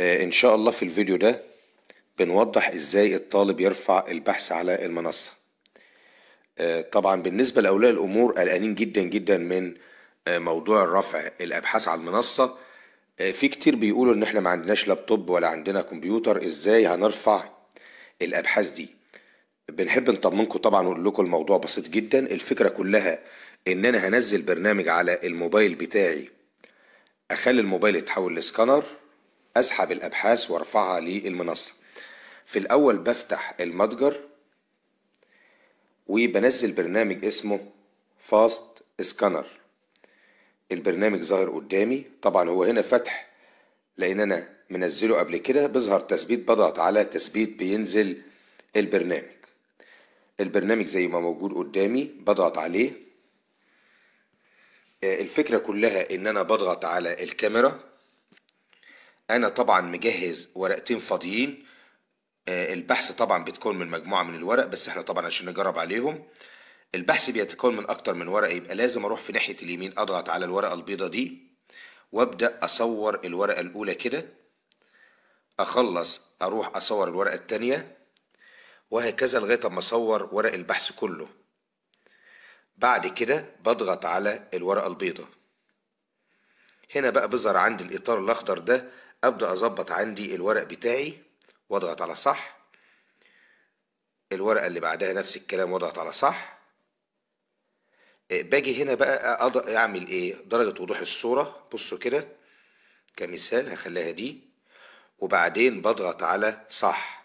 آه، ان شاء الله في الفيديو ده بنوضح ازاي الطالب يرفع البحث على المنصة آه، طبعا بالنسبة لأولياء الأمور قلقانين جدا جدا من آه، موضوع رفع الأبحاث على المنصة في كتير بيقولوا إن إحنا ما عندناش لابتوب ولا عندنا كمبيوتر إزاي هنرفع الأبحاث دي بنحب نطمنكم طبعا ونقول لكم الموضوع بسيط جدا الفكرة كلها إن أنا هنزل برنامج على الموبايل بتاعي أخلي الموبايل يتحول لسكانر أسحب الأبحاث وأرفعها للمنصة في الأول بفتح المتجر وبنزل برنامج اسمه فاست سكانر البرنامج ظاهر قدامي طبعا هو هنا فتح لأن أنا منزله قبل كده بيظهر تثبيت بضغط على تثبيت بينزل البرنامج البرنامج زي ما موجود قدامي بضغط عليه آه، الفكرة كلها إن أنا بضغط على الكاميرا انا طبعا مجهز ورقتين فاضيين آه، البحث طبعا بتكون من مجموعة من الورق بس احنا طبعا عشان نجرب عليهم البحث بيتكون من اكتر من ورقة يبقى لازم اروح في ناحية اليمين اضغط على الورقة البيضة دي وابدأ اصور الورقة الاولى كده اخلص اروح اصور الورقة التانية وهكذا لغاية اما اصور ورق البحث كله بعد كده بضغط على الورقة البيضة هنا بقى بيظهر عندي الاطار الاخضر ده ابدا اظبط عندي الورق بتاعي واضغط على صح الورقه اللي بعدها نفس الكلام واضغط على صح آه، باجي هنا بقى اعمل ايه درجه وضوح الصوره بصوا كده كمثال هخليها دي وبعدين بضغط على صح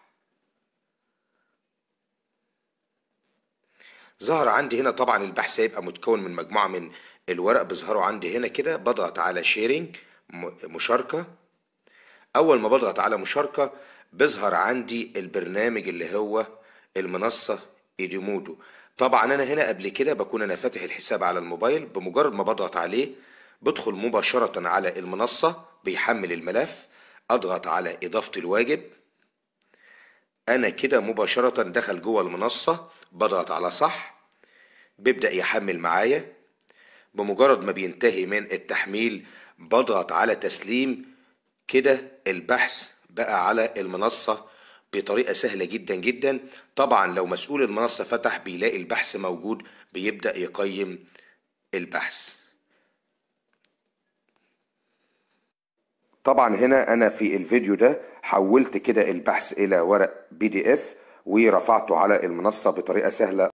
ظهر عندي هنا طبعا البحث هيبقى متكون من مجموعة من الورق بيظهروا عندي هنا كده بضغط على شيرنج مشاركة أول ما بضغط على مشاركة بيظهر عندي البرنامج اللي هو المنصة إيديمودو طبعا أنا هنا قبل كده بكون أنا فاتح الحساب على الموبايل بمجرد ما بضغط عليه بدخل مباشرة على المنصة بيحمل الملف أضغط على إضافة الواجب أنا كده مباشرة دخل جوه المنصة بضغط على صح بيبدأ يحمل معايا بمجرد ما بينتهي من التحميل بضغط على تسليم كده البحث بقى على المنصة بطريقة سهلة جدا جدا طبعا لو مسؤول المنصة فتح بيلاقي البحث موجود بيبدأ يقيم البحث طبعا هنا انا في الفيديو ده حولت كده البحث الى ورق بي دي اف ورفعته على المنصة بطريقة سهلة